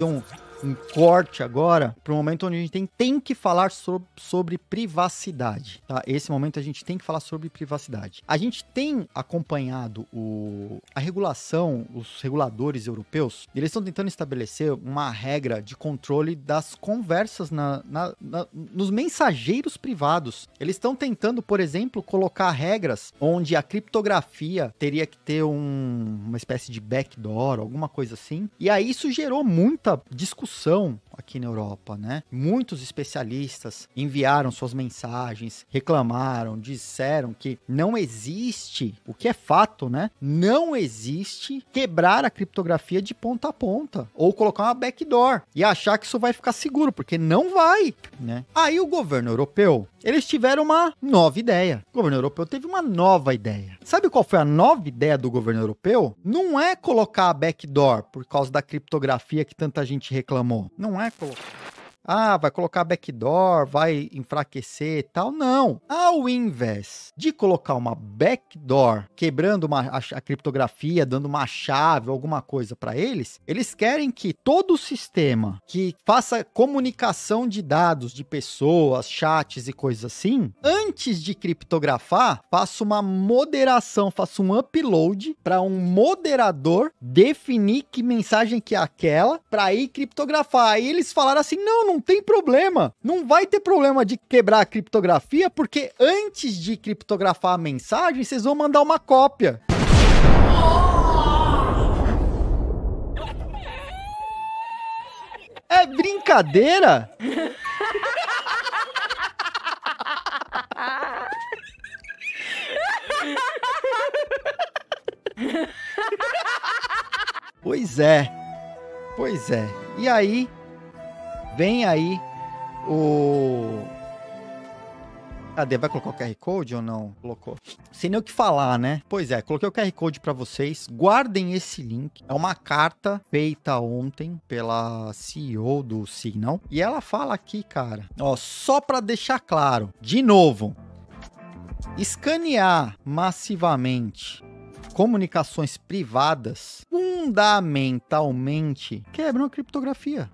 用。um corte agora para o momento onde a gente tem, tem que falar sobre, sobre privacidade. Tá? Esse momento a gente tem que falar sobre privacidade. A gente tem acompanhado o, a regulação, os reguladores europeus, eles estão tentando estabelecer uma regra de controle das conversas na, na, na, nos mensageiros privados. Eles estão tentando, por exemplo, colocar regras onde a criptografia teria que ter um, uma espécie de backdoor, alguma coisa assim. E aí isso gerou muita discussão discussão aqui na Europa, né? Muitos especialistas enviaram suas mensagens, reclamaram, disseram que não existe, o que é fato, né? Não existe quebrar a criptografia de ponta a ponta ou colocar uma backdoor e achar que isso vai ficar seguro, porque não vai, né? Aí o governo europeu, eles tiveram uma nova ideia. O governo europeu teve uma nova ideia. Sabe qual foi a nova ideia do governo europeu? Não é colocar a backdoor por causa da criptografia que tanta gente reclamou. Não é espetáculo ah, vai colocar backdoor, vai enfraquecer e tal. Não. Ao invés de colocar uma backdoor, quebrando uma, a, a, criptografia, dando uma chave, alguma coisa para eles, eles querem que todo o sistema que faça comunicação de dados de pessoas, chats e coisas assim, antes de criptografar, faça uma moderação, faça um upload para um moderador definir que mensagem que é aquela para ir criptografar. Aí eles falaram assim: não, não não tem problema. Não vai ter problema de quebrar a criptografia, porque antes de criptografar a mensagem, vocês vão mandar uma cópia. É brincadeira? pois é. Pois é. E aí, Vem aí o. Cadê? Vai colocar o QR Code ou não? Colocou. Sem nem o que falar, né? Pois é, coloquei o QR Code para vocês. Guardem esse link. É uma carta feita ontem pela CEO do Signal. E ela fala aqui, cara. Ó, só para deixar claro, de novo, escanear massivamente comunicações privadas fundamentalmente quebram a criptografia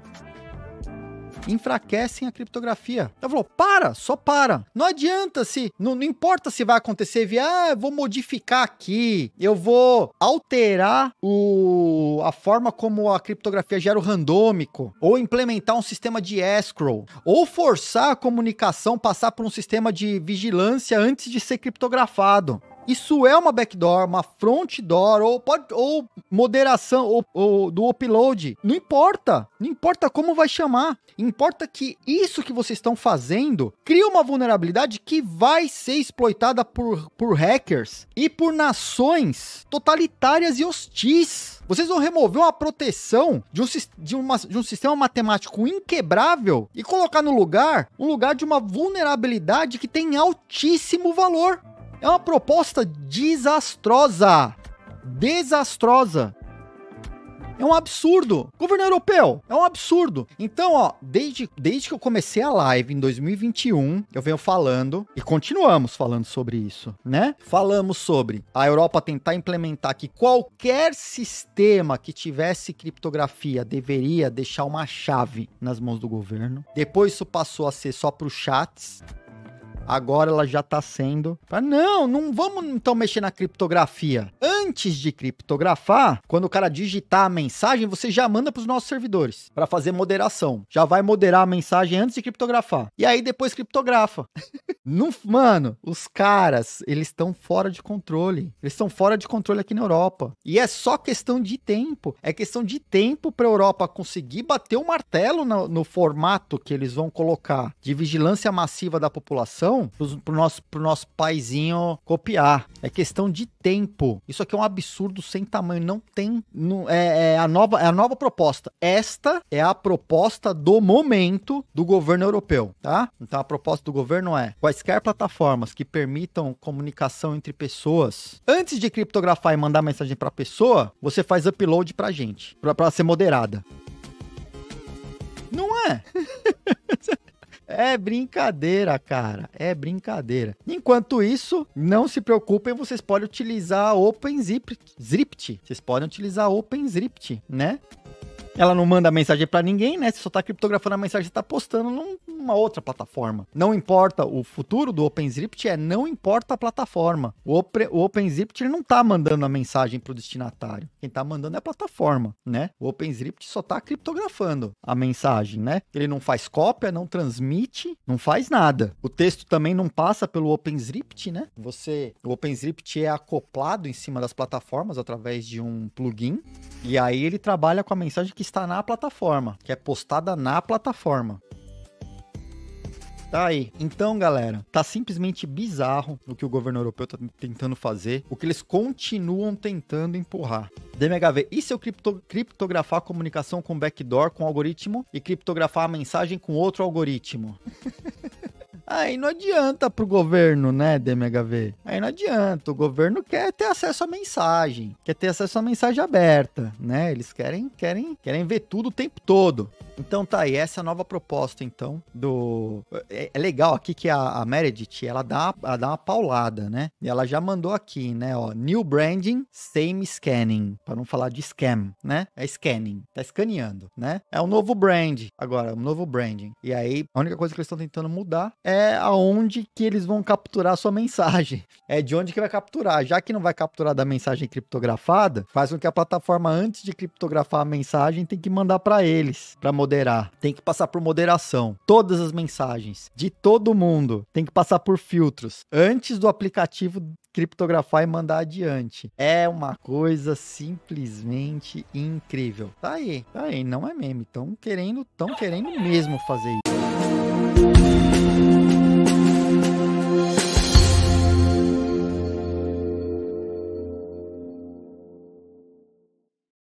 enfraquecem a criptografia. Ela falou: para, só para. Não adianta se, não, não importa se vai acontecer via, ah, vou modificar aqui, eu vou alterar o, a forma como a criptografia gera o randômico, ou implementar um sistema de escrow, ou forçar a comunicação passar por um sistema de vigilância antes de ser criptografado. Isso é uma backdoor, uma front door, ou, pode, ou moderação, ou, ou do upload. Não importa. Não importa como vai chamar. Importa que isso que vocês estão fazendo cria uma vulnerabilidade que vai ser exploitada por, por hackers e por nações totalitárias e hostis. Vocês vão remover uma proteção de um, de, uma, de um sistema matemático inquebrável e colocar no lugar um lugar de uma vulnerabilidade que tem altíssimo valor. É uma proposta desastrosa. Desastrosa. É um absurdo. Governo europeu, é um absurdo. Então, ó, desde, desde que eu comecei a live em 2021, eu venho falando e continuamos falando sobre isso, né? Falamos sobre a Europa tentar implementar que qualquer sistema que tivesse criptografia deveria deixar uma chave nas mãos do governo. Depois isso passou a ser só para os chats Agora ela já está sendo. Não, não vamos então mexer na criptografia. Antes antes de criptografar, quando o cara digitar a mensagem, você já manda para os nossos servidores para fazer moderação. Já vai moderar a mensagem antes de criptografar. E aí depois criptografa. mano, os caras, eles estão fora de controle. Eles estão fora de controle aqui na Europa. E é só questão de tempo. É questão de tempo para a Europa conseguir bater o martelo no, no, formato que eles vão colocar de vigilância massiva da população para o nosso, nosso paizinho copiar. É questão de tempo. Isso aqui que é um absurdo sem tamanho. Não tem. Não, é, é, a nova, é a nova proposta. Esta é a proposta do momento do governo europeu, tá? Então a proposta do governo é quaisquer plataformas que permitam comunicação entre pessoas. Antes de criptografar e mandar mensagem para a pessoa, você faz upload para gente, para ser moderada. Não é? É brincadeira, cara. É brincadeira. Enquanto isso, não se preocupem, vocês podem utilizar OpenZipt. Zipt. Vocês podem utilizar OpenZipt, né? Ela não manda mensagem para ninguém, né? Você só tá criptografando a mensagem que tá postando numa outra plataforma. Não importa, o futuro do OpenScript é não importa a plataforma. O, Opre, o OpenScript não tá mandando a mensagem pro destinatário. Quem tá mandando é a plataforma, né? O OpenScript só tá criptografando a mensagem, né? Ele não faz cópia, não transmite, não faz nada. O texto também não passa pelo OpenScript, né? Você, o OpenScript é acoplado em cima das plataformas através de um plugin e aí ele trabalha com a mensagem que que está na plataforma, que é postada na plataforma. Tá aí. Então, galera, tá simplesmente bizarro o que o governo europeu tá tentando fazer, o que eles continuam tentando empurrar. DMHV, e se eu cripto criptografar a comunicação com backdoor com algoritmo e criptografar a mensagem com outro algoritmo? Aí não adianta pro governo, né, DMHV? Aí não adianta. O governo quer ter acesso à mensagem, quer ter acesso à mensagem aberta, né? Eles querem, querem, querem ver tudo o tempo todo. Então tá aí, essa é nova proposta, então, do... É, é legal aqui que a, a Meredith, ela dá, ela dá uma paulada, né? E ela já mandou aqui, né, ó, new branding, same scanning, para não falar de scam, né? É scanning, tá escaneando, né? É um novo brand, agora, um novo branding. E aí, a única coisa que eles estão tentando mudar é aonde que eles vão capturar a sua mensagem. É de onde que vai capturar. Já que não vai capturar da mensagem criptografada, faz com que a plataforma, antes de criptografar a mensagem, tem que mandar para eles, para moderar, tem que passar por moderação. Todas as mensagens de todo mundo tem que passar por filtros antes do aplicativo criptografar e mandar adiante. É uma coisa simplesmente incrível. Tá aí, tá aí, não é meme. Estão querendo, estão querendo mesmo fazer isso.